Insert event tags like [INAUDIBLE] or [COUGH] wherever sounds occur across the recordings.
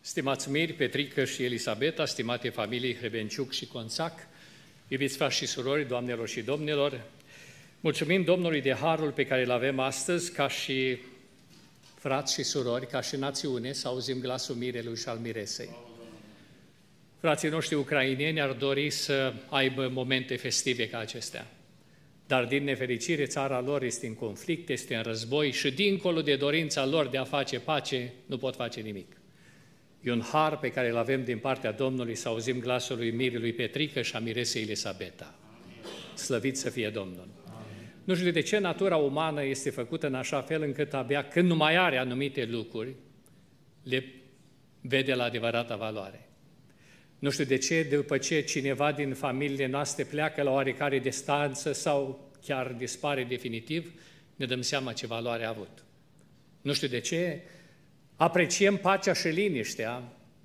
Stimați Miri, Petrică și Elisabeta, stimate familii Hrebenciuc și Conțac, iubiți frați și surori, doamnelor și domnilor, mulțumim Domnului de harul pe care îl avem astăzi ca și frați și surori, ca și națiune, să auzim glasul mirelui și al miresei. Frații noștri ucrainieni ar dori să aibă momente festive ca acestea. Dar din nefericire țara lor este în conflict, este în război și dincolo de dorința lor de a face pace, nu pot face nimic. E un har pe care îl avem din partea Domnului să auzim glasul lui lui Petrică și a miresei Elisabeta. Slăvit să fie Domnul! Amin. Nu știu de ce natura umană este făcută în așa fel încât abia când nu mai are anumite lucruri, le vede la adevărata valoare. Nu știu de ce, după ce cineva din familiile noastre pleacă la oarecare distanță sau chiar dispare definitiv, ne dăm seama ce valoare a avut. Nu știu de ce, Apreciem pacea și liniștea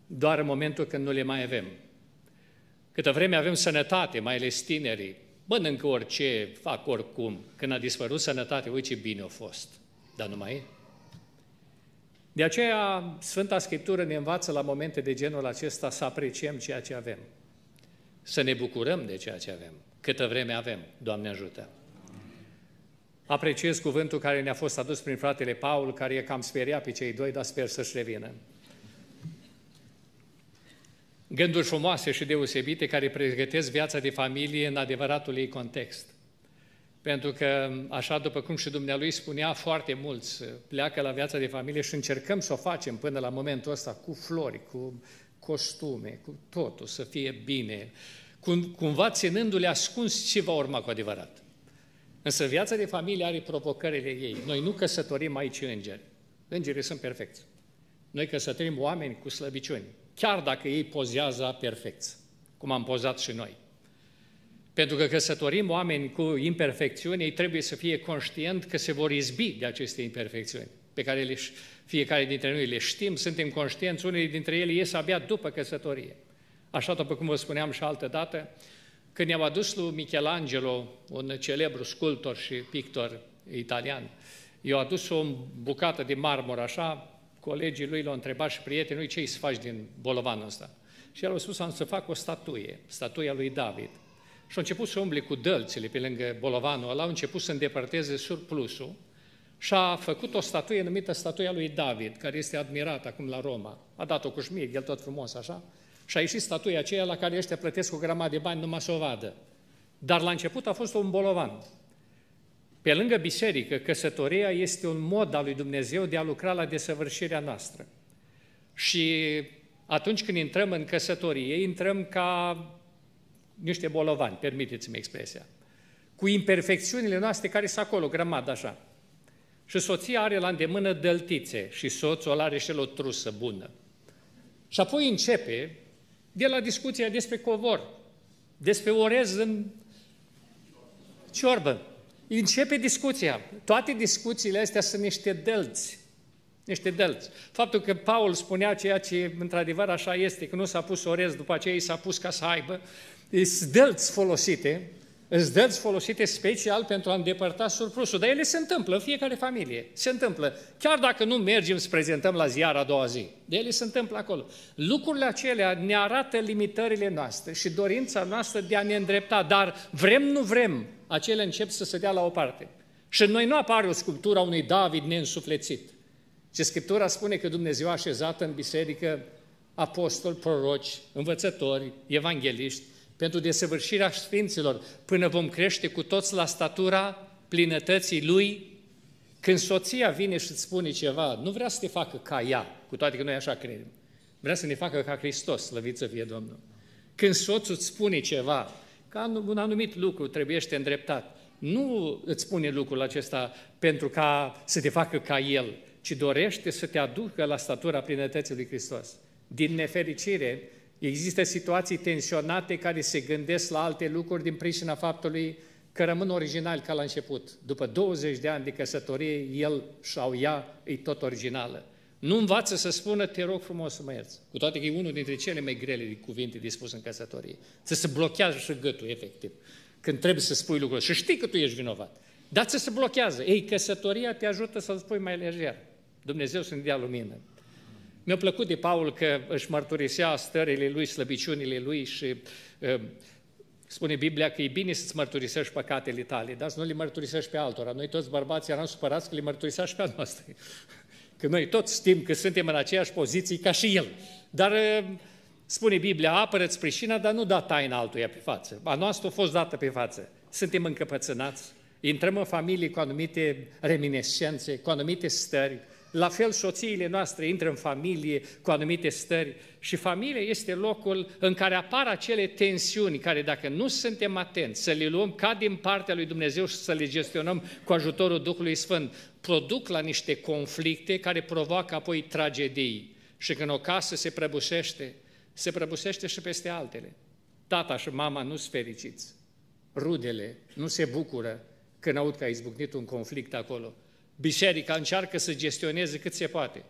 doar în momentul când nu le mai avem. Câtă vreme avem sănătate, mai ales tinerii, mănâncă orice, fac oricum. Când a dispărut sănătate, uite ce bine a fost. Dar nu mai e. De aceea, Sfânta Scriptură ne învață la momente de genul acesta să apreciem ceea ce avem. Să ne bucurăm de ceea ce avem, câtă vreme avem. Doamne ajută! Apreciez cuvântul care ne-a fost adus prin fratele Paul, care e cam speriat pe cei doi, dar sper să-și revină. Gânduri frumoase și deosebite care pregătesc viața de familie în adevăratul ei context. Pentru că, așa după cum și dumnealui spunea, foarte mulți pleacă la viața de familie și încercăm să o facem până la momentul ăsta cu flori, cu costume, cu totul, să fie bine, cum, cumva ținându-le ascuns ce va urma cu adevărat. Însă viața de familie are provocările ei. Noi nu căsătorim aici îngeri. Îngerii sunt perfecți. Noi căsătorim oameni cu slăbiciuni, chiar dacă ei pozează perfecți, cum am pozat și noi. Pentru că căsătorim oameni cu imperfecțiuni, ei trebuie să fie conștient că se vor izbi de aceste imperfecțiuni, pe care le, fiecare dintre noi le știm, suntem conștienți, unele dintre ele ies abia după căsătorie. Așa după cum vă spuneam și altă dată, când i-am adus lui Michelangelo, un celebru sculptor și pictor italian, i au adus o bucată de marmură, așa, colegii lui l-au întrebat și prietenii lui, ce-i să faci din bolovanul ăsta? Și el a spus, am să fac o statuie, statuia lui David. Și a început să umble cu dălțile pe lângă bolovanul ăla, a început să îndepărteze surplusul și a făcut o statuie numită statuia lui David, care este admirată acum la Roma. A dat-o cu șmig, el tot frumos așa, și a ieșit statuia aceea la care ăștia plătesc o grămadă de bani numai să o vadă. Dar la început a fost un bolovan. Pe lângă biserică, căsătoria este un mod al lui Dumnezeu de a lucra la desăvârșirea noastră. Și atunci când intrăm în căsătorie, intrăm ca niște bolovani, permiteți-mi expresia, cu imperfecțiunile noastre care sunt acolo, grămadă așa. Și soția are la îndemână dăltițe și soțul are și el o trusă bună. Și apoi începe de la discuția despre covor, despre orez în ciorbă. Începe discuția. Toate discuțiile astea sunt niște delți. Niște delți. Faptul că Paul spunea ceea ce într-adevăr așa este, că nu s-a pus orez, după aceea i s-a pus ca să aibă, sunt delți folosite îți dăți folosite special pentru a îndepărta surplusul. Dar ele se întâmplă în fiecare familie. Se întâmplă. Chiar dacă nu mergem să prezentăm la ziar a doua zi. De ele se întâmplă acolo. Lucrurile acelea ne arată limitările noastre și dorința noastră de a ne îndrepta. Dar vrem, nu vrem, acele încep să se dea la o parte. Și în noi nu apare o sculptură a unui David neînsuflețit. Ce Scriptura spune că Dumnezeu a așezat în biserică apostoli, proroci, învățători, evangeliști, pentru desăvârșirea Sfinților, până vom crește cu toți la statura plinătății Lui, când soția vine și îți spune ceva, nu vrea să te facă ca ea, cu toate că noi așa credem. Vrea să ne facă ca Hristos, slăvit să fie Domnul. Când soțul îți spune ceva, ca un anumit lucru trebuie să te îndreptat, nu îți spune lucrul acesta pentru ca să te facă ca el, ci dorește să te aducă la statura plinătății lui Hristos. Din nefericire, Există situații tensionate care se gândesc la alte lucruri din pricina faptului că rămân original ca la început. După 20 de ani de căsătorie, el sau ea e tot originală. Nu învață să spună, te rog frumos să mă ierți. Cu toate că e unul dintre cele mai grele cuvinte de spus în căsătorie. Să se blochează și gâtul, efectiv, când trebuie să spui lucrul Și știi că tu ești vinovat. Dar să se blochează. Ei, căsătoria te ajută să-l spui mai lejer. Dumnezeu să ne dea lumină. Mi-a plăcut de Paul că își mărturisea stările lui, slăbiciunile lui și uh, Spune Biblia că e bine să-ți mărturisești păcatele tale, dar să nu le mărturisești pe altora. Noi toți bărbații eram supărați că le mărturiseam și pe a noastră. [LAUGHS] Că noi toți știm că suntem în aceeași poziție ca și el. Dar uh, spune Biblia, apără-ți prișina, dar nu da taina altuia pe față. A noastră a fost dată pe față. Suntem încăpățânați, intrăm în familie cu anumite reminescențe, cu anumite stări, la fel, soțiile noastre intră în familie cu anumite stări și familia este locul în care apar acele tensiuni care, dacă nu suntem atenți să le luăm ca din partea lui Dumnezeu și să le gestionăm cu ajutorul Duhului Sfânt, produc la niște conflicte care provoacă apoi tragedii. Și când o casă se prăbușește, se prăbușește și peste altele. Tata și mama nu sunt fericiți. Rudele nu se bucură când aud că a izbucnit un conflict acolo biserica încearcă să gestioneze cât se poate.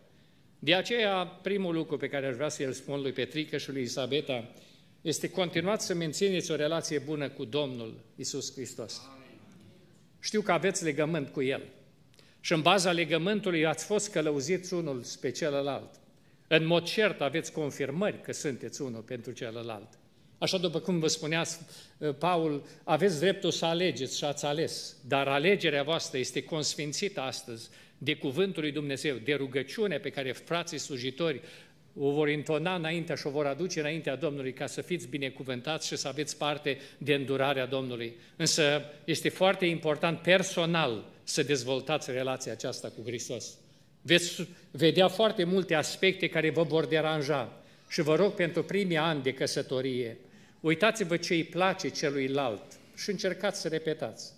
De aceea, primul lucru pe care aș vrea să-l spun lui Petrică și lui Isabeta este continuați să mențineți o relație bună cu Domnul Isus Hristos. Știu că aveți legământ cu El și în baza legământului ați fost călăuziți unul pe celălalt. În mod cert aveți confirmări că sunteți unul pentru celălalt. Așa după cum vă spunea uh, Paul, aveți dreptul să alegeți și ați ales, dar alegerea voastră este consfințită astăzi de Cuvântul lui Dumnezeu, de rugăciune pe care frații slujitori o vor intona înaintea și o vor aduce înaintea Domnului ca să fiți binecuvântați și să aveți parte de îndurarea Domnului. Însă este foarte important personal să dezvoltați relația aceasta cu Hristos. Veți vedea foarte multe aspecte care vă vor deranja și vă rog pentru primii ani de căsătorie – Uitați-vă ce îi place celuilalt și încercați să repetați.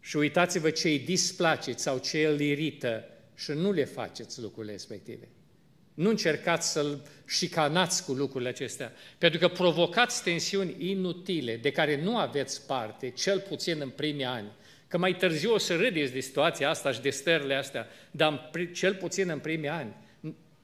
Și uitați-vă ce îi displaceți sau ce îl irită și nu le faceți lucrurile respective. Nu încercați să-l șicanați cu lucrurile acestea, pentru că provocați tensiuni inutile, de care nu aveți parte, cel puțin în primii ani. Că mai târziu o să râdeți de situația asta și de stările astea, dar cel puțin în primii ani.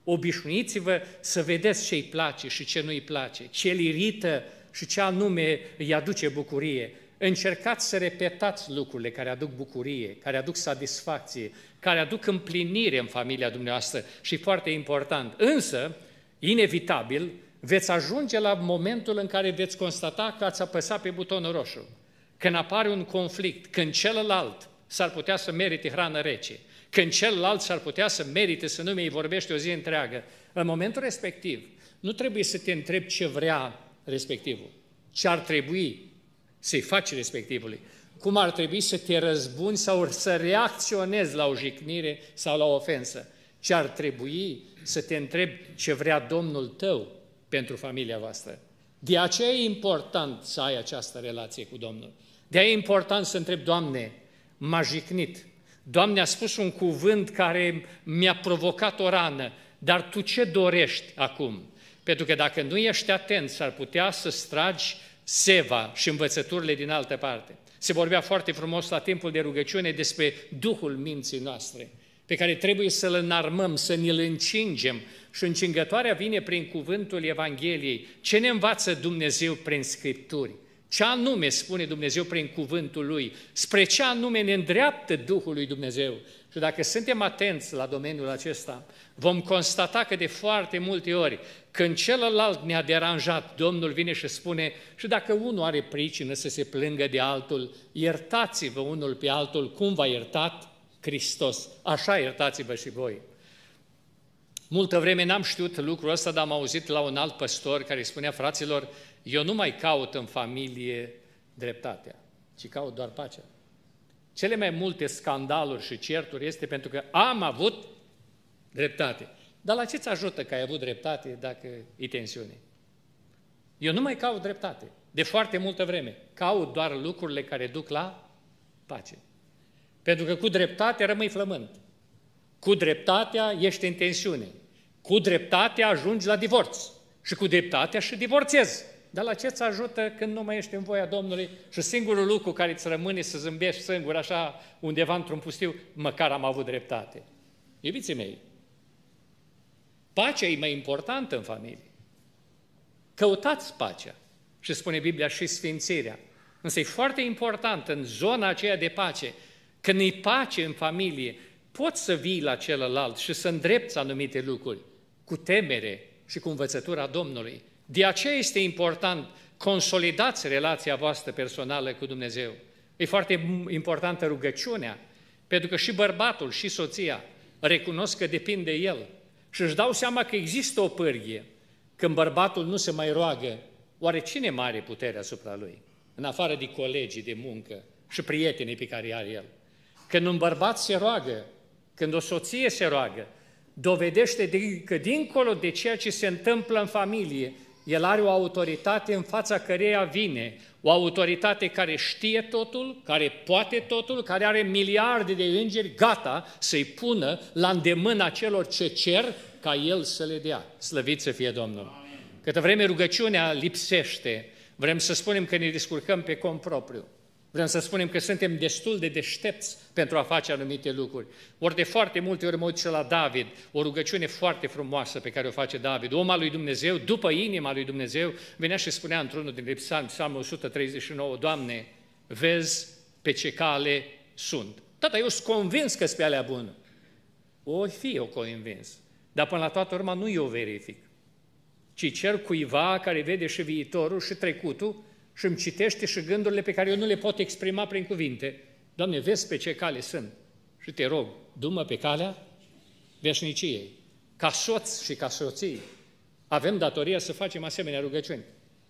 Obișnuiți-vă să vedeți ce îi place și ce nu îi place, ce îl irită și ce anume îi aduce bucurie. Încercați să repetați lucrurile care aduc bucurie, care aduc satisfacție, care aduc împlinire în familia dumneavoastră și foarte important. Însă, inevitabil, veți ajunge la momentul în care veți constata că ați apăsat pe butonul roșu. Când apare un conflict, când celălalt s-ar putea să merite hrană rece, când celălalt s-ar putea să merite să nu mi vorbește o zi întreagă, în momentul respectiv, nu trebuie să te întrebi ce vrea respectivul, ce ar trebui să-i faci respectivului, cum ar trebui să te răzbuni sau să reacționezi la o jicnire sau la o ofensă, ce ar trebui să te întrebi ce vrea Domnul tău pentru familia voastră. De aceea e important să ai această relație cu Domnul. De aceea e important să întrebi, Doamne, m-a jicnit. Doamne, a spus un cuvânt care mi-a provocat o rană, dar Tu ce dorești acum? Pentru că dacă nu ești atent, s-ar putea să stragi seva și învățăturile din altă parte. Se vorbea foarte frumos la timpul de rugăciune despre duhul minții noastre, pe care trebuie să-l înarmăm, să ne-l încingem. Și încingătoarea vine prin cuvântul Evangheliei. Ce ne învață Dumnezeu prin Scripturi? Ce anume spune Dumnezeu prin cuvântul Lui? Spre ce anume ne îndreaptă Duhul lui Dumnezeu? Și dacă suntem atenți la domeniul acesta, vom constata că de foarte multe ori, când celălalt ne-a deranjat, Domnul vine și spune, și dacă unul are pricină să se plângă de altul, iertați-vă unul pe altul cum v-a iertat Hristos. Așa iertați-vă și voi. Multă vreme n-am știut lucrul ăsta, dar am auzit la un alt păstor care spunea, fraților, eu nu mai caut în familie dreptatea, ci caut doar pacea cele mai multe scandaluri și certuri este pentru că am avut dreptate. Dar la ce-ți ajută că ai avut dreptate dacă e tensiune? Eu nu mai caut dreptate de foarte multă vreme. Caut doar lucrurile care duc la pace. Pentru că cu dreptate rămâi flământ. Cu dreptatea ești în tensiune. Cu dreptatea ajungi la divorț. Și cu dreptatea și divorțezi. Dar la ce ți ajută când nu mai ești în voia Domnului și singurul lucru care îți rămâne să zâmbești singur așa undeva într-un pustiu, măcar am avut dreptate. Iubiții mei, pacea e mai importantă în familie. Căutați pacea. Și spune Biblia și sfințirea. Însă e foarte important în zona aceea de pace, când e pace în familie, poți să vii la celălalt și să îndrepți anumite lucruri cu temere și cu învățătura Domnului. De aceea este important, consolidați relația voastră personală cu Dumnezeu. E foarte importantă rugăciunea, pentru că și bărbatul și soția recunosc că depinde de el și își dau seama că există o pârghie. Când bărbatul nu se mai roagă, oare cine mai are putere asupra lui? În afară de colegii de muncă și prietenii pe care are el. Când un bărbat se roagă, când o soție se roagă, dovedește că dincolo de ceea ce se întâmplă în familie, el are o autoritate în fața căreia vine, o autoritate care știe totul, care poate totul, care are miliarde de îngeri gata să-i pună la îndemâna celor ce cer ca El să le dea. Slăvit să fie Domnul! Câtă vreme rugăciunea lipsește, vrem să spunem că ne descurcăm pe cont propriu. Vrem să spunem că suntem destul de deștepți pentru a face anumite lucruri. Ori de foarte multe ori mă și la David, o rugăciune foarte frumoasă pe care o face David. Om al lui Dumnezeu, după inima lui Dumnezeu, venea și spunea într-unul din psalm, psalmul 139, Doamne, vezi pe ce cale sunt. Tata, eu sunt convins că sunt pe alea bună. O fi eu convins. Dar până la toată urma nu eu verific, ci cer cuiva care vede și viitorul și trecutul și îmi citește și gândurile pe care eu nu le pot exprima prin cuvinte. Doamne, vezi pe ce cale sunt și te rog, du pe calea veșniciei. Ca soț și ca soții avem datoria să facem asemenea rugăciuni.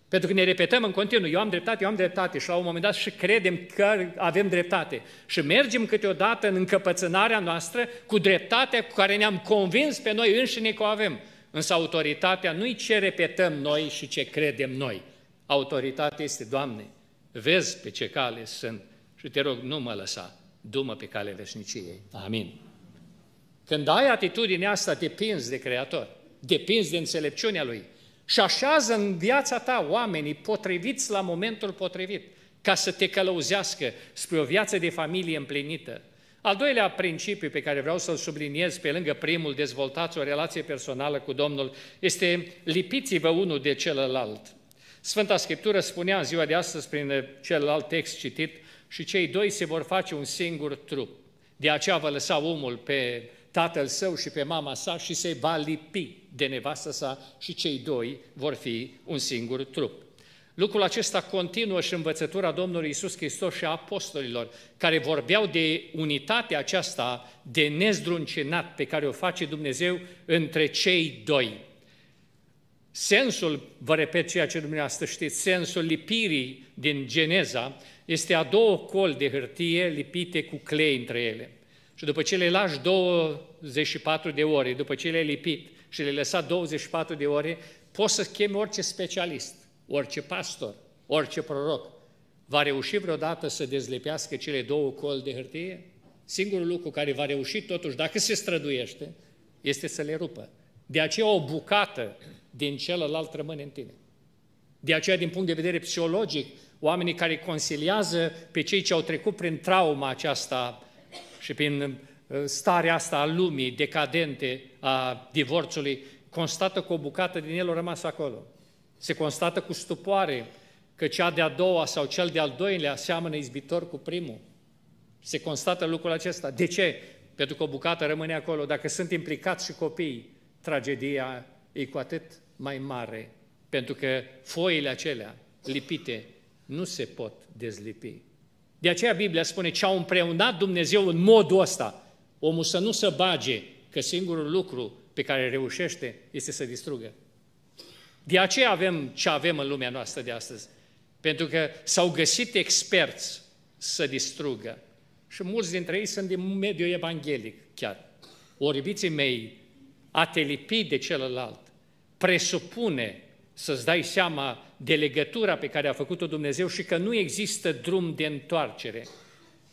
Pentru că ne repetăm în continuu, eu am dreptate, eu am dreptate și la un moment dat și credem că avem dreptate. Și mergem câteodată în încăpățânarea noastră cu dreptatea cu care ne-am convins pe noi înșine că o avem. Însă autoritatea nu-i ce repetăm noi și ce credem noi, Autoritatea este, Doamne, vezi pe ce cale sunt și te rog, nu mă lăsa, du-mă pe calea veșniciei. Amin. Când ai atitudinea asta, depinzi de Creator, depinzi de înțelepciunea Lui și așează în viața ta oamenii potriviți la momentul potrivit ca să te călăuzească spre o viață de familie împlinită. Al doilea principiu pe care vreau să-l subliniez pe lângă primul, dezvoltați o relație personală cu Domnul, este lipiți-vă unul de celălalt. Sfânta Scriptură spunea în ziua de astăzi, prin celălalt text citit, și cei doi se vor face un singur trup. De aceea va lăsa omul pe tatăl său și pe mama sa și se va lipi de nevastă sa și cei doi vor fi un singur trup. Lucrul acesta continuă și învățătura Domnului Isus Hristos și a apostolilor, care vorbeau de unitatea aceasta de nezdruncinat pe care o face Dumnezeu între cei doi. Sensul, vă repet ceea ce dumneavoastră știți, sensul lipirii din Geneza este a două col de hârtie lipite cu clei între ele. Și după ce le lași 24 de ore, după ce le-ai lipit și le-ai lăsat 24 de ore, poți să chemi orice specialist, orice pastor, orice proroc. Va reuși vreodată să dezlipească cele două col de hârtie? Singurul lucru care va reuși, totuși, dacă se străduiește, este să le rupă. De aceea o bucată din celălalt rămâne în tine. De aceea, din punct de vedere psihologic, oamenii care conciliază pe cei ce au trecut prin trauma aceasta și prin uh, starea asta a lumii decadente, a divorțului, constată că o bucată din el a rămas acolo. Se constată cu stupoare că cea de-a doua sau cel de-al doilea seamănă izbitor cu primul. Se constată lucrul acesta. De ce? Pentru că o bucată rămâne acolo. Dacă sunt implicați și copiii, tragedia e cu atât mai mare, pentru că foile acelea lipite nu se pot dezlipi. De aceea Biblia spune ce au împreunat Dumnezeu în modul ăsta. Omul să nu se bage că singurul lucru pe care reușește este să distrugă. De aceea avem ce avem în lumea noastră de astăzi. Pentru că s-au găsit experți să distrugă. Și mulți dintre ei sunt din mediul evanghelic chiar. Oribiții mei, a te lipi de celălalt presupune să-ți dai seama de legătura pe care a făcut-o Dumnezeu și că nu există drum de întoarcere.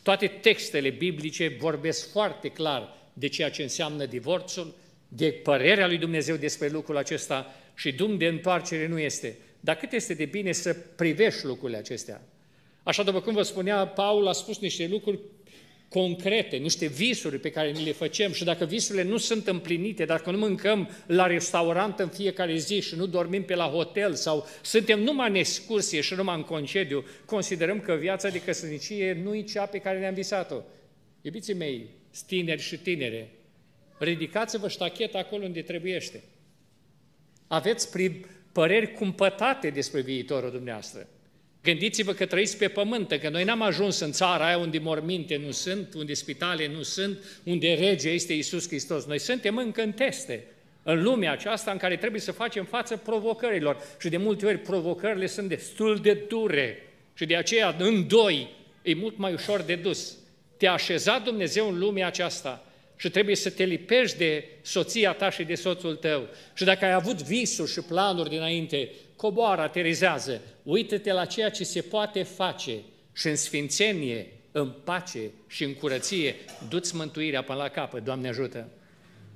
Toate textele biblice vorbesc foarte clar de ceea ce înseamnă divorțul, de părerea lui Dumnezeu despre lucrul acesta și drum de întoarcere nu este. Dar cât este de bine să privești lucrurile acestea? Așa după cum vă spunea, Paul a spus niște lucruri concrete, niște visuri pe care ni le facem și dacă visurile nu sunt împlinite, dacă nu mâncăm la restaurant în fiecare zi și nu dormim pe la hotel sau suntem numai în excursie și numai în concediu, considerăm că viața de căsnicie nu e cea pe care ne-am visat-o. Iubiții mei, tineri și tinere, ridicați-vă ștacheta acolo unde trebuiește. Aveți păreri cumpătate despre viitorul dumneavoastră. Gândiți-vă că trăiți pe pământ, că noi n-am ajuns în țara aia unde morminte nu sunt, unde spitale nu sunt, unde rege este Isus Hristos. Noi suntem încă în teste, în lumea aceasta în care trebuie să facem față provocărilor. Și de multe ori provocările sunt destul de dure și de aceea în doi e mult mai ușor de dus. Te-a așezat Dumnezeu în lumea aceasta și trebuie să te lipești de soția ta și de soțul tău. Și dacă ai avut visuri și planuri dinainte, coboară, aterizează. Uită-te la ceea ce se poate face și în sfințenie, în pace și în curăție. Du-ți mântuirea până la capăt, Doamne ajută!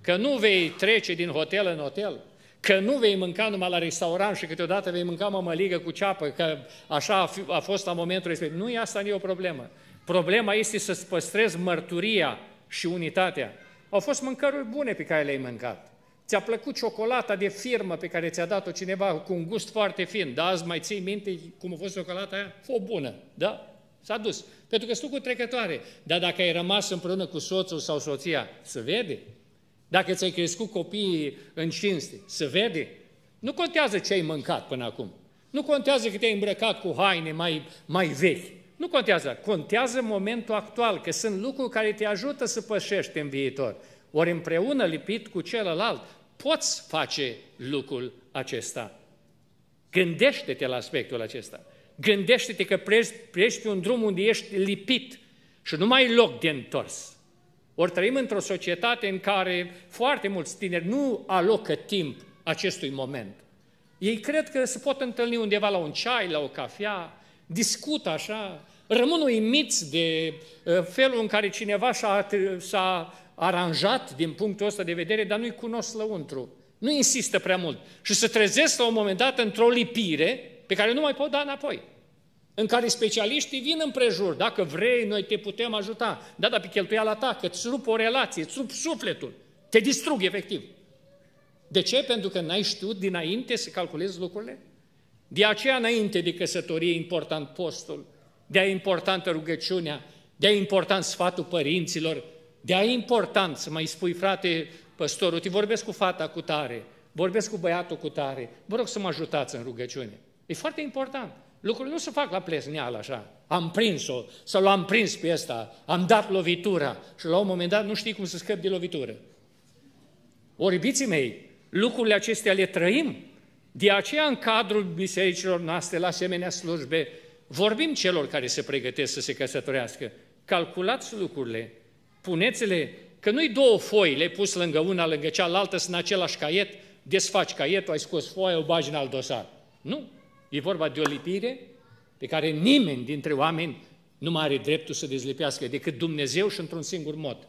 Că nu vei trece din hotel în hotel, că nu vei mânca numai la restaurant și câteodată vei mânca mămăligă cu ceapă, că așa a, fi, a fost la momentul respectiv. Nu e asta, nici o problemă. Problema este să-ți păstrezi mărturia și unitatea. Au fost mâncăruri bune pe care le-ai mâncat. Ți-a plăcut ciocolata de firmă pe care ți-a dat-o cineva cu un gust foarte fin, da? Azi mai ții minte cum a fost ciocolata aia? Fă bună, da? S-a dus. Pentru că sunt cu trecătoare. Dar dacă ai rămas împreună cu soțul sau soția, se vede. Dacă ți-ai crescut copiii în cinste, se vede. Nu contează ce ai mâncat până acum. Nu contează că te-ai îmbrăcat cu haine mai, mai vechi. Nu contează. Contează momentul actual, că sunt lucruri care te ajută să pășești în viitor. Ori împreună lipit cu celălalt, poți face lucrul acesta. Gândește-te la aspectul acesta. Gândește-te că pleci pe un drum unde ești lipit și nu mai ai loc de întors. Ori trăim într-o societate în care foarte mulți tineri nu alocă timp acestui moment. Ei cred că se pot întâlni undeva la un ceai, la o cafea, discută așa, rămân uimiți de uh, felul în care cineva s a a aranjat din punctul ăsta de vedere, dar nu-i cunosc lăuntru. Nu insistă prea mult. Și se trezesc la un moment dat într-o lipire pe care nu mai pot da înapoi. În care specialiștii vin împrejur. Dacă vrei, noi te putem ajuta. Da, dar pe cheltuiala ta, că îți rup o relație, îți rup sufletul. Te distrug efectiv. De ce? Pentru că n-ai știut dinainte să calculezi lucrurile? De aceea, înainte de căsătorie, e important postul, de-aia e importantă rugăciunea, de-aia e important sfatul părinților, de a important să mai spui, frate, păstorul, te vorbesc cu fata cu tare, vorbesc cu băiatul cu tare, vă rog să mă ajutați în rugăciune. E foarte important. Lucrurile nu se fac la plesneal așa. Am prins-o, sau l-am prins pe ăsta, am dat lovitura și la un moment dat nu știi cum să scăpi de lovitură. Oribiții mei, lucrurile acestea le trăim. De aceea, în cadrul bisericilor noastre, la asemenea slujbe, vorbim celor care se pregătesc să se căsătorească. Calculați lucrurile, puneți-le, că nu-i două foi, le pus lângă una, lângă cealaltă, sunt în același caiet, desfaci caietul, ai scos foaia, o bagi în alt dosar. Nu, e vorba de o lipire pe care nimeni dintre oameni nu mai are dreptul să dezlipească decât Dumnezeu și într-un singur mod.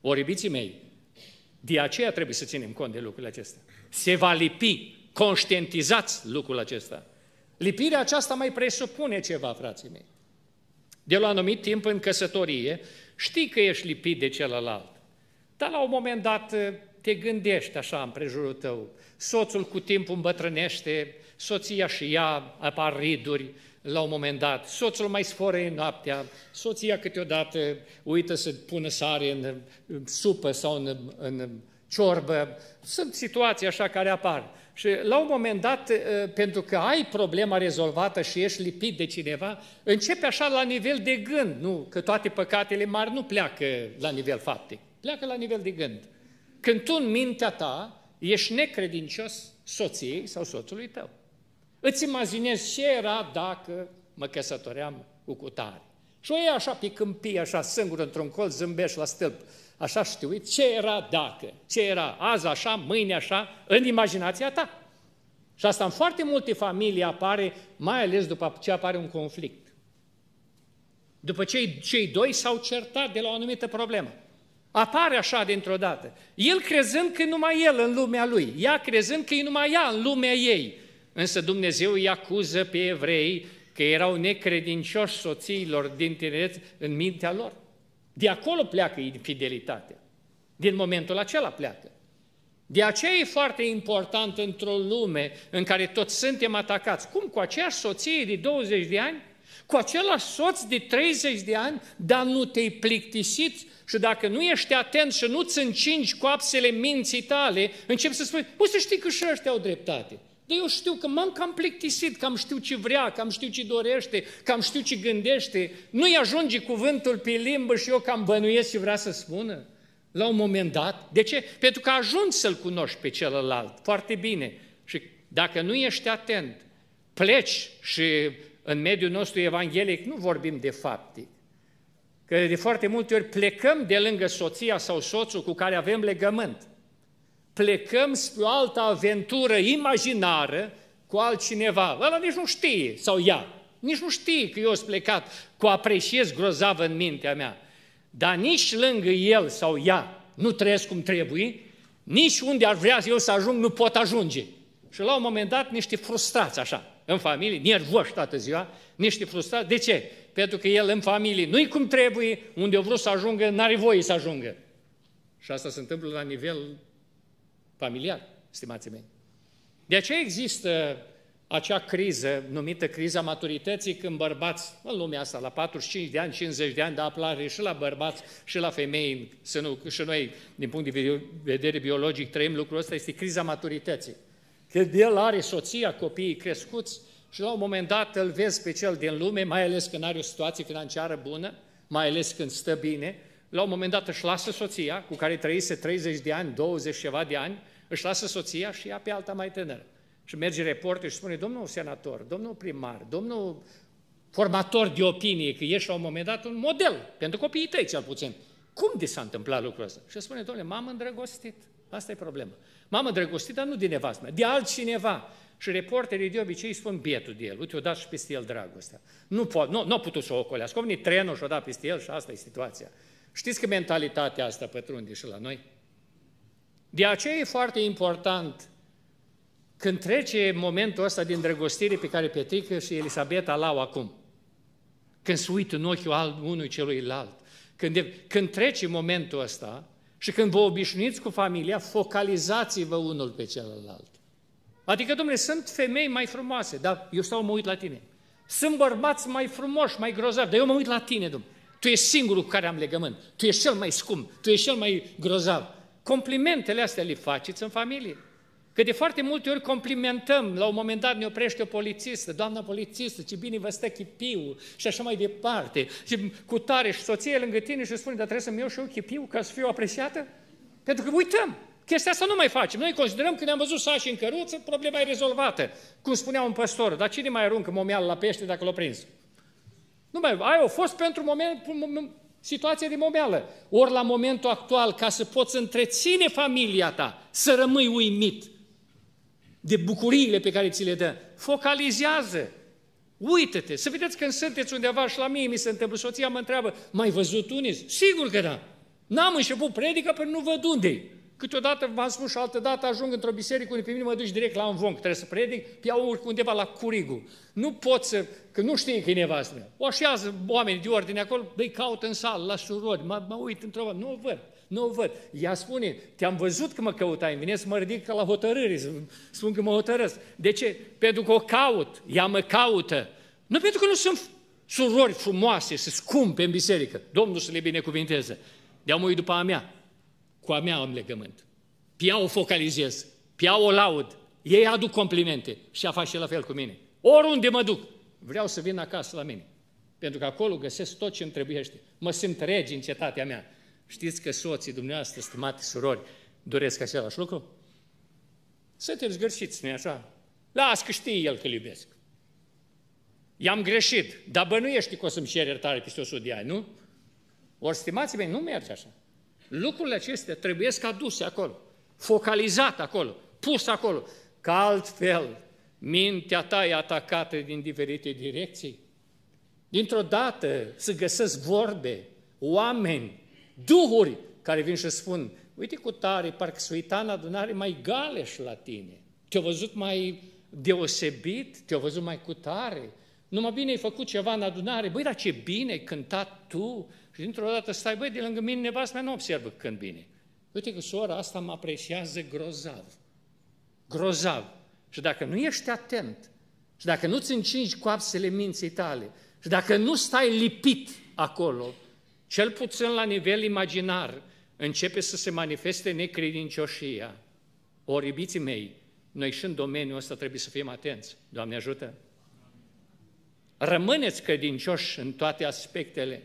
Oribiții mei, de aceea trebuie să ținem cont de lucrurile acestea. Se va lipi, conștientizați lucrul acesta. Lipirea aceasta mai presupune ceva, frații mei. De la anumit timp în căsătorie, Știi că ești lipit de celălalt, dar la un moment dat eh, te gândești așa în prejurul tău. Soțul cu timpul îmbătrânește, soția și ea apar riduri la un moment dat, soțul mai sfore noaptea, soția câteodată uită să pună sare în, în supă sau în, în ciorbă. Sunt situații așa care apar. Și la un moment dat, pentru că ai problema rezolvată și ești lipit de cineva, începe așa la nivel de gând, nu? Că toate păcatele mari nu pleacă la nivel faptic, pleacă la nivel de gând. Când tu în mintea ta ești necredincios soției sau soțului tău. Îți imaginezi ce era dacă mă căsătoream cu cutare. Și o iei așa pe câmpie, așa singur într-un colț, zâmbești la stâlp. Așa știu, ce era dacă, ce era azi așa, mâine așa, în imaginația ta. Și asta în foarte multe familii apare, mai ales după ce apare un conflict. După ce cei doi s-au certat de la o anumită problemă. Apare așa dintr-o dată. El crezând că e numai el în lumea lui, ea crezând că e numai ea în lumea ei. Însă Dumnezeu îi acuză pe evrei că erau necredincioși soțiilor din tineret în mintea lor. De acolo pleacă infidelitatea. Din momentul acela pleacă. De aceea e foarte important într-o lume în care toți suntem atacați. Cum? Cu aceeași soție de 20 de ani? Cu același soț de 30 de ani? Dar nu te-ai plictisit și dacă nu ești atent și nu-ți încingi coapsele minții tale, începi să spui, poți să știi că și ăștia au dreptate. Dar eu știu că m-am cam plictisit, că am știu ce vrea, că am știu ce dorește, că am știu ce gândește. Nu-i ajunge cuvântul pe limbă și eu cam bănuiesc ce vrea să spună la un moment dat. De ce? Pentru că ajungi să-l cunoști pe celălalt foarte bine. Și dacă nu ești atent, pleci și în mediul nostru evanghelic nu vorbim de fapte. Că de foarte multe ori plecăm de lângă soția sau soțul cu care avem legământ plecăm spre o altă aventură imaginară cu altcineva. Ăla nici nu știe, sau ea, nici nu știe că eu sunt plecat cu apreciez grozavă în mintea mea. Dar nici lângă el sau ea nu trăiesc cum trebuie, nici unde ar vrea eu să ajung nu pot ajunge. Și la un moment dat niște frustrați așa, în familie, nervoși toată ziua, niște frustrați. De ce? Pentru că el în familie nu-i cum trebuie, unde eu vreau să ajungă, n-are voie să ajungă. Și asta se întâmplă la nivel familial, stimați mei. De aceea există acea criză, numită criza maturității, când bărbați, în lumea asta, la 45 de ani, 50 de ani, dar aplare și la bărbați și la femei, să nu, și noi, din punct de vedere biologic, trăim lucrul ăsta, este criza maturității. Când el are soția, copiii crescuți și la un moment dat îl vezi pe cel din lume, mai ales când are o situație financiară bună, mai ales când stă bine, la un moment dat își lasă soția, cu care trăise 30 de ani, 20 ceva de ani, își lasă soția și ia pe alta mai tânără. Și merge reporter și spune, domnul senator, domnul primar, domnul formator de opinie, că ești la un moment dat un model, pentru copiii tăi cel puțin. Cum de s-a întâmplat lucrul ăsta? Și spune, domnule, m-am îndrăgostit. Asta e problema. M-am îndrăgostit, dar nu de nevastă mea, de altcineva. Și reporterii de obicei spun bietul de el, uite, o dat și peste el dragostea. Nu, po- nu, nu a putut să o ocolească, venit trenul și-o dat peste el și asta e situația. Știți că mentalitatea asta pătrunde și la noi? De aceea e foarte important când trece momentul ăsta din drăgostire pe care Petrică și Elisabeta l-au acum, când se uită în ochiul unui celuilalt, când, de, când trece momentul ăsta și când vă obișnuiți cu familia, focalizați-vă unul pe celălalt. Adică, domnule, sunt femei mai frumoase, dar eu stau mă uit la tine. Sunt bărbați mai frumoși, mai grozavi, dar eu mă uit la tine, domnule. Tu ești singurul cu care am legământ. Tu ești cel mai scump. Tu ești cel mai grozav. Complimentele astea le faceți în familie. Că de foarte multe ori complimentăm, la un moment dat ne oprește o polițistă, doamna polițistă, ce bine vă stă chipiul și așa mai departe. Și cu tare și soție lângă tine și spune, dar trebuie să-mi iau și eu chipiul ca să fiu apreciată? Pentru că uităm. Chestia asta nu mai facem. Noi considerăm că ne-am văzut sași în căruță, problema e rezolvată. Cum spunea un păstor, dar cine mai aruncă momial la pește dacă l-a prins? Nu mai, aia a fost pentru moment, situația de momeală. Ori la momentul actual, ca să poți întreține familia ta, să rămâi uimit de bucuriile pe care ți le dă, focalizează Uită-te, să vedeți când sunteți undeva și la mie mi se întâmplă, soția mă întreabă, mai văzut unii? Sigur că da. N-am început predica pentru nu văd unde -i. Câteodată, v-am spus și altă dată, ajung într-o biserică unde pe mine mă duci direct la un vonc, trebuie să predic, iau undeva la Curigu. Nu pot să, că nu știe că e nevastră. O așează oamenii de ordine acolo, îi caut în sală, la surori, mă, mă uit într-o nu o văd, nu o văd. Ea spune, te-am văzut că mă căutai, îmi vine să mă ridic ca la hotărâri, să spun că mă hotărăsc. De ce? Pentru că o caut, ea mă caută. Nu pentru că nu sunt surori frumoase și scumpe în biserică. Domnul să le binecuvinteze. De-am după a mea cu a mea am legământ. Pe ea o focalizez, pe ea o laud, ei aduc complimente și a face la fel cu mine. Oriunde mă duc, vreau să vin acasă la mine. Pentru că acolo găsesc tot ce îmi trebuiește. Mă simt regi în cetatea mea. Știți că soții dumneavoastră, stimate surori, doresc același lucru? Să te zgârșiți, nu așa? Las că știe el că iubesc. I-am greșit, dar bănuiești că o să-mi cer iertare peste 100 de ani, nu? Ori, stimați mei, nu merge așa. Lucrurile acestea trebuie să aduse acolo, focalizat acolo, pus acolo, că altfel mintea ta e atacată din diferite direcții. Dintr-o dată să găsesc vorbe, oameni, duhuri care vin și spun, uite cu tare, parcă se uita în adunare mai galeș la tine, te-au văzut mai deosebit, te-au văzut mai cu tare, numai bine ai făcut ceva în adunare, băi, dar ce bine ai cântat tu, și dintr-o dată stai, băi, de lângă mine nevastă mea nu observă când bine. Uite că sora asta mă apreciază grozav. Grozav. Și dacă nu ești atent, și dacă nu-ți încingi coapsele minții tale, și dacă nu stai lipit acolo, cel puțin la nivel imaginar, începe să se manifeste necredincioșia. Ori, iubiții mei, noi și în domeniul ăsta trebuie să fim atenți. Doamne ajută! Rămâneți credincioși în toate aspectele,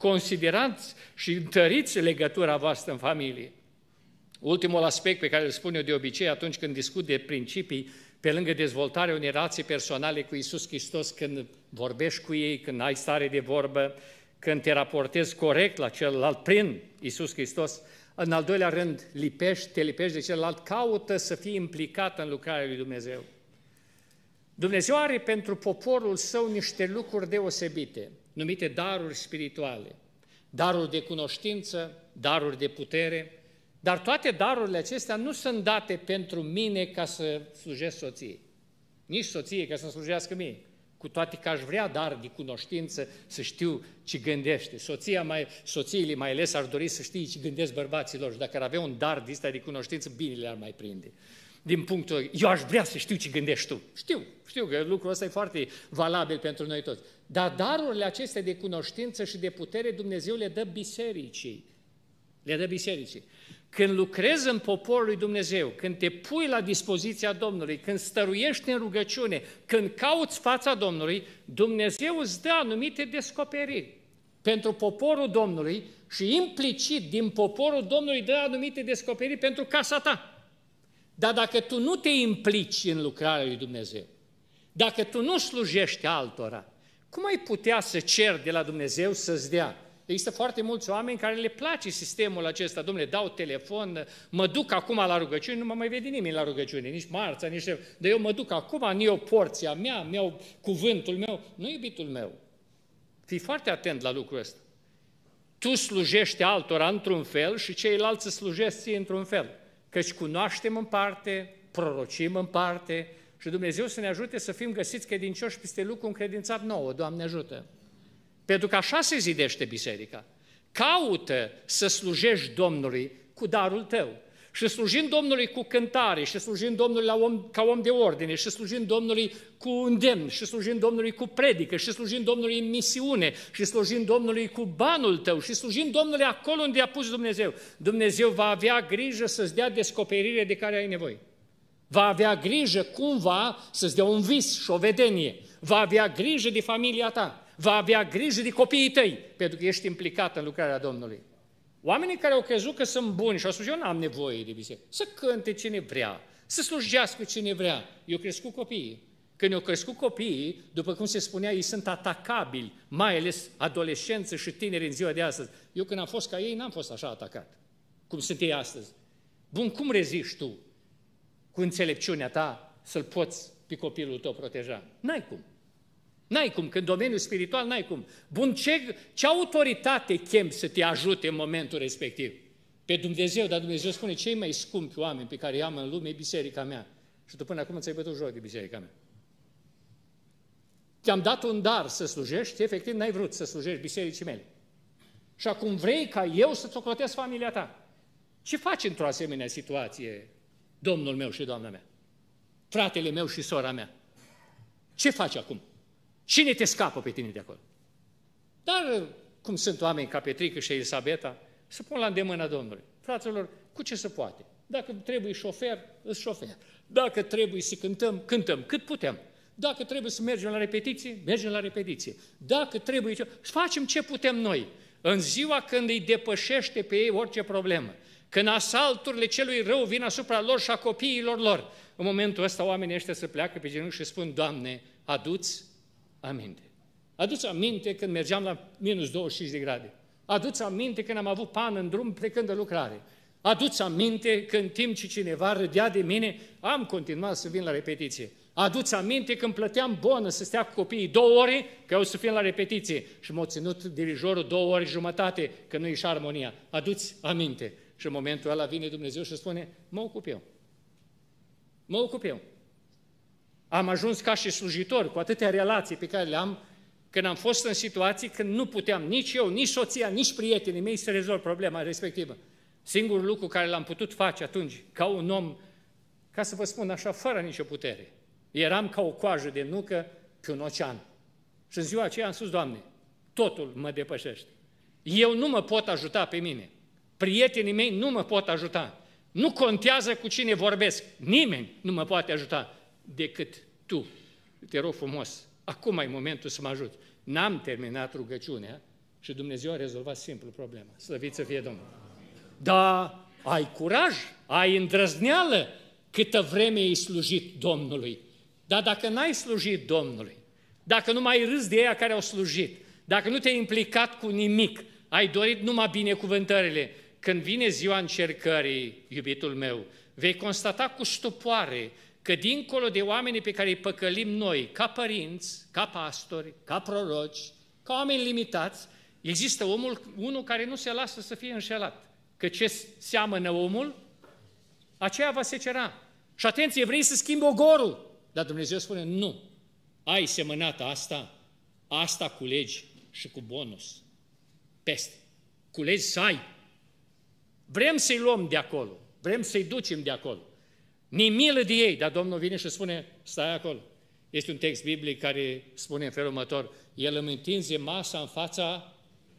considerați și întăriți legătura voastră în familie. Ultimul aspect pe care îl spun eu de obicei atunci când discut de principii, pe lângă dezvoltarea unei relații personale cu Isus Hristos, când vorbești cu ei, când ai stare de vorbă, când te raportezi corect la celălalt prin Isus Hristos, în al doilea rând, lipești, te lipești de celălalt, caută să fii implicat în lucrarea lui Dumnezeu. Dumnezeu are pentru poporul său niște lucruri deosebite – numite daruri spirituale, daruri de cunoștință, daruri de putere, dar toate darurile acestea nu sunt date pentru mine ca să slujesc soției, nici soție ca să slujească mie, cu toate că aș vrea dar de cunoștință să știu ce gândește. Soția mai, soțiile mai ales ar dori să știe ce gândesc bărbaților și dacă ar avea un dar de ăsta de cunoștință, bine le-ar mai prinde din punctul, eu aș vrea să știu ce gândești tu. Știu, știu că lucrul ăsta e foarte valabil pentru noi toți. Dar darurile acestea de cunoștință și de putere Dumnezeu le dă bisericii. Le dă bisericii. Când lucrezi în poporul lui Dumnezeu, când te pui la dispoziția Domnului, când stăruiești în rugăciune, când cauți fața Domnului, Dumnezeu îți dă anumite descoperiri pentru poporul Domnului și implicit din poporul Domnului dă anumite descoperiri pentru casa ta. Dar dacă tu nu te implici în lucrarea lui Dumnezeu, dacă tu nu slujești altora, cum ai putea să ceri de la Dumnezeu să-ți dea? Există foarte mulți oameni care le place sistemul acesta. Domnule, dau telefon, mă duc acum la rugăciune, nu mă mai vede nimeni la rugăciune, nici marța, nici... Dar eu mă duc acum, îmi iau porția mea, meu cuvântul meu, nu iubitul meu. Fii foarte atent la lucrul ăsta. Tu slujești altora într-un fel și ceilalți îți slujesc ție într-un fel căci cunoaștem în parte, prorocim în parte și Dumnezeu să ne ajute să fim găsiți credincioși peste lucru încredințat nouă, Doamne ajută! Pentru că așa se zidește biserica. Caută să slujești Domnului cu darul tău, și slujind Domnului cu cântare, și slujind Domnului la om, ca om de ordine, și slujind Domnului cu îndemn, și slujind Domnului cu predică, și slujind Domnului în misiune, și slujind Domnului cu banul tău, și slujind Domnului acolo unde a pus Dumnezeu. Dumnezeu va avea grijă să-ți dea descoperire de care ai nevoie. Va avea grijă cumva să-ți dea un vis și o vedenie. Va avea grijă de familia ta. Va avea grijă de copiii tăi, pentru că ești implicat în lucrarea Domnului. Oamenii care au crezut că sunt buni și au spus, eu n-am nevoie de biserică, să cânte cine vrea, să slujească cine vrea. Eu cresc cu copiii. Când au crescut copiii, după cum se spunea, ei sunt atacabili, mai ales adolescență și tineri în ziua de astăzi. Eu când am fost ca ei, n-am fost așa atacat, cum sunt ei astăzi. Bun, cum reziști tu cu înțelepciunea ta să-l poți pe copilul tău proteja? N-ai cum. N-ai cum, că în domeniul spiritual n-ai cum. Bun, ce, ce autoritate chem să te ajute în momentul respectiv? Pe Dumnezeu, dar Dumnezeu spune, cei mai scumpi oameni pe care i-am în lume e biserica mea. Și tu până acum ți-ai bătut joc de biserica mea. Te-am dat un dar să slujești, efectiv n-ai vrut să slujești bisericii mele. Și acum vrei ca eu să-ți ocrotesc familia ta. Ce faci într-o asemenea situație, domnul meu și doamna mea? Fratele meu și sora mea? Ce faci acum? Cine te scapă pe tine de acolo? Dar cum sunt oameni ca Petrică și Elisabeta, să pun la îndemâna Domnului. Fraților, cu ce se poate? Dacă trebuie șofer, îți șofer. Dacă trebuie să cântăm, cântăm cât putem. Dacă trebuie să mergem la repetiție, mergem la repetiție. Dacă trebuie, facem ce putem noi. În ziua când îi depășește pe ei orice problemă, când asalturile celui rău vin asupra lor și a copiilor lor, în momentul ăsta oamenii ăștia se pleacă pe genunchi și spun, Doamne, aduți aminte. Aduți aminte când mergeam la minus 25 de grade. Aduți aminte când am avut pan în drum plecând de lucrare. Aduți aminte că în timp ce cineva râdea de mine, am continuat să vin la repetiție. Aduți aminte când plăteam bonă să stea cu copiii două ore, că eu să fim la repetiție. Și m-a ținut dirijorul două ore jumătate, că nu ieșa armonia. Aduți aminte. Și în momentul ăla vine Dumnezeu și spune, mă ocup eu. Mă ocup eu. Am ajuns ca și slujitor cu atâtea relații pe care le am, când am fost în situații când nu puteam nici eu, nici soția, nici prietenii mei să rezolv problema respectivă. Singurul lucru care l-am putut face atunci, ca un om, ca să vă spun așa, fără nicio putere, eram ca o coajă de nucă pe un ocean. Și în ziua aceea am spus, Doamne, totul mă depășește. Eu nu mă pot ajuta pe mine. Prietenii mei nu mă pot ajuta. Nu contează cu cine vorbesc. Nimeni nu mă poate ajuta decât tu. Te rog frumos, acum e momentul să mă ajut. N-am terminat rugăciunea și Dumnezeu a rezolvat simplu problema. Slăviți să fie Domnul. Da, ai curaj, ai îndrăzneală câtă vreme ai slujit Domnului. Dar dacă n-ai slujit Domnului, dacă nu mai râzi de ea care au slujit, dacă nu te-ai implicat cu nimic, ai dorit numai binecuvântările, când vine ziua încercării, iubitul meu, vei constata cu stupoare că dincolo de oamenii pe care îi păcălim noi, ca părinți, ca pastori, ca proroci, ca oameni limitați, există omul, unul care nu se lasă să fie înșelat. Că ce seamănă omul, aceea va secera. Și atenție, vrei să schimbi ogorul. Dar Dumnezeu spune, nu. Ai semănat asta, asta culegi și cu bonus. Peste. Culegi să ai. Vrem să-i luăm de acolo, vrem să-i ducem de acolo. Mi milă de ei, dar Domnul vine și spune, stai acolo. Este un text biblic care spune în felul următor, El îmi întinze masa în fața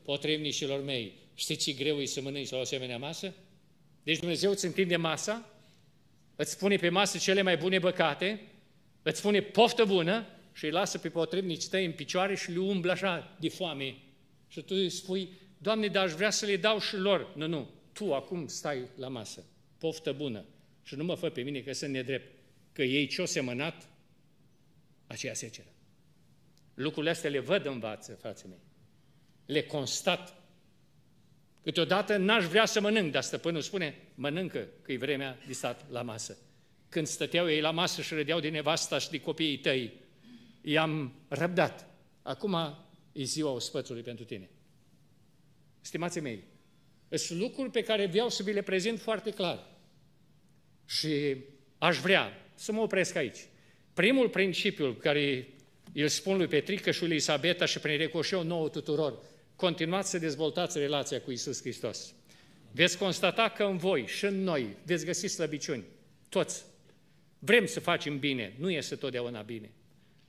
potrivnișilor mei. Știi ce greu e să mănânci la o asemenea masă? Deci Dumnezeu îți întinde masa, îți pune pe masă cele mai bune băcate, îți pune poftă bună și îi lasă pe potrivnici tăi în picioare și le umblă așa de foame. Și tu îi spui, Doamne, dar aș vrea să le dau și lor. Nu, nu, tu acum stai la masă, poftă bună. Și nu mă fă pe mine că sunt nedrept, că ei ce-o semănat, aceea seceră. Lucrurile astea le văd în față, frații mei. Le constat. Câteodată n-aș vrea să mănânc, dar stăpânul spune, mănâncă, că e vremea de stat la masă. Când stăteau ei la masă și rădeau de nevasta și de copiii tăi, i-am răbdat. Acum e ziua ospățului pentru tine. Stimații mei, sunt lucruri pe care vreau să vi le prezint foarte clar. Și aș vrea să mă opresc aici. Primul principiu care îl spun lui Petrică și lui Elisabeta și prin recoșeu nouă tuturor, continuați să dezvoltați relația cu Isus Hristos. Veți constata că în voi și în noi veți găsi slăbiciuni, toți. Vrem să facem bine, nu este totdeauna bine.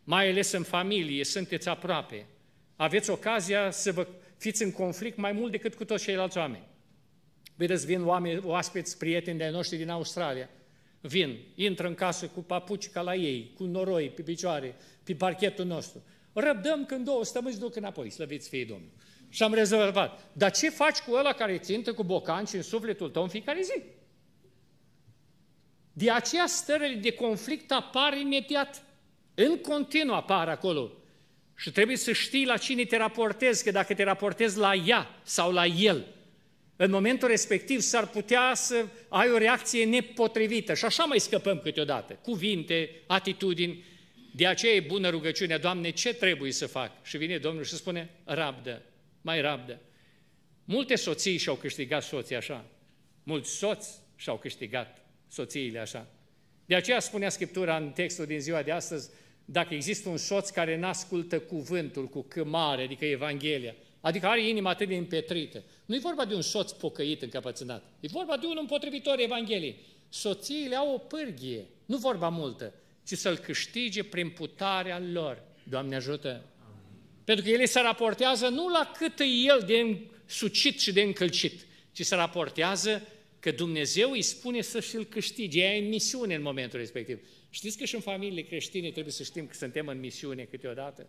Mai ales în familie, sunteți aproape. Aveți ocazia să vă fiți în conflict mai mult decât cu toți ceilalți oameni. Vedeți, vin oameni, oaspeți, prieteni de noștri din Australia. Vin, intră în casă cu papuci ca la ei, cu noroi pe picioare, pe parchetul nostru. Răbdăm când două stămâți duc înapoi, slăviți fie Domnul. Și am rezervat. Dar ce faci cu ăla care țintă cu bocanci în sufletul tău în fiecare zi? De aceea stările de conflict apar imediat. În continuu apar acolo. Și trebuie să știi la cine te raportezi, că dacă te raportezi la ea sau la el, în momentul respectiv s-ar putea să ai o reacție nepotrivită și așa mai scăpăm câteodată, cuvinte, atitudini. De aceea e bună rugăciunea, Doamne, ce trebuie să fac? Și vine Domnul și spune, rabdă, mai rabdă. Multe soții și-au câștigat soții așa, mulți soți și-au câștigat soțiile așa. De aceea spunea Scriptura în textul din ziua de astăzi, dacă există un soț care n-ascultă cuvântul cu cămare, adică Evanghelia, Adică are inima atât de împetrită. Nu e vorba de un soț pocăit încăpățânat. E vorba de un împotrivitor Evangheliei. Soțiile au o pârghie, nu vorba multă, ci să-l câștige prin putarea lor. Doamne ajută! Amin. Pentru că ele se raportează nu la cât e el de sucit și de încălcit, ci se raportează că Dumnezeu îi spune să și-l câștige. Ea e în misiune în momentul respectiv. Știți că și în familiile creștine trebuie să știm că suntem în misiune câteodată?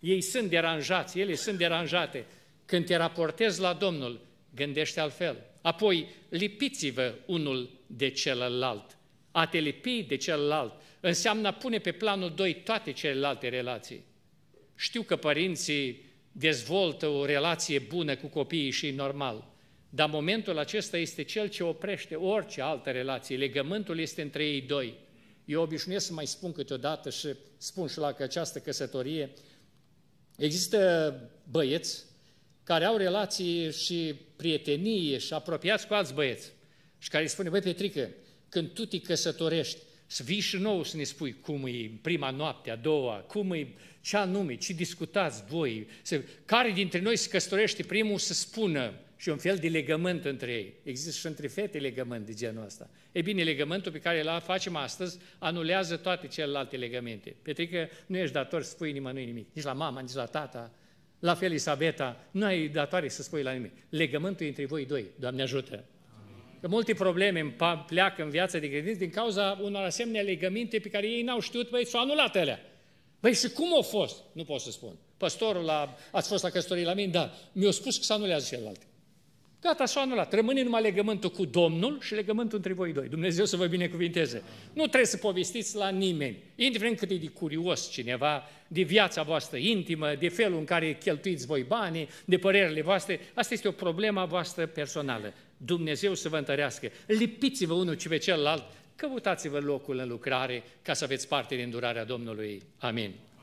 Ei sunt deranjați, ele sunt deranjate. Când te raportezi la Domnul, gândește altfel. Apoi, lipiți-vă unul de celălalt. A te lipi de celălalt înseamnă a pune pe planul 2 toate celelalte relații. Știu că părinții dezvoltă o relație bună cu copiii și normal, dar momentul acesta este cel ce oprește orice altă relație. Legământul este între ei doi. Eu obișnuiesc să mai spun câteodată și spun și la această căsătorie Există băieți care au relații și prietenie și apropiați cu alți băieți și care îi spune, băi Petrică, când tu te căsătorești, să vii și nou să ne spui cum e prima noapte, a doua, cum e, ce anume, ce discutați voi, să, care dintre noi se căsătorește primul să spună și un fel de legământ între ei. Există și între fete legământ de genul ăsta. E bine, legământul pe care îl facem astăzi anulează toate celelalte legamente, pentru că nu ești dator să spui nimănui nimic, nici la mama, nici la tata, la fel Isabeta, nu ai datoare să spui la nimic. Legământul e între voi doi, Doamne ajută! Că multe probleme pleacă în viața de credință din cauza unor asemenea legăminte pe care ei n-au știut, băi, s-au anulat alea. Băi, și cum au fost? Nu pot să spun. Păstorul, a, ați fost la căsătorie la mine? Da. Mi-a spus că s-au se anulează celelalte. Gata, s-a anulat. Rămâne numai legământul cu Domnul și legământul între voi doi. Dumnezeu să vă binecuvinteze. Nu trebuie să povestiți la nimeni. Indiferent cât e de curios cineva, de viața voastră intimă, de felul în care cheltuiți voi banii, de părerile voastre, asta este o problemă voastră personală. Dumnezeu să vă întărească. Lipiți-vă unul pe celălalt, căutați-vă locul în lucrare ca să aveți parte din durarea Domnului. Amin.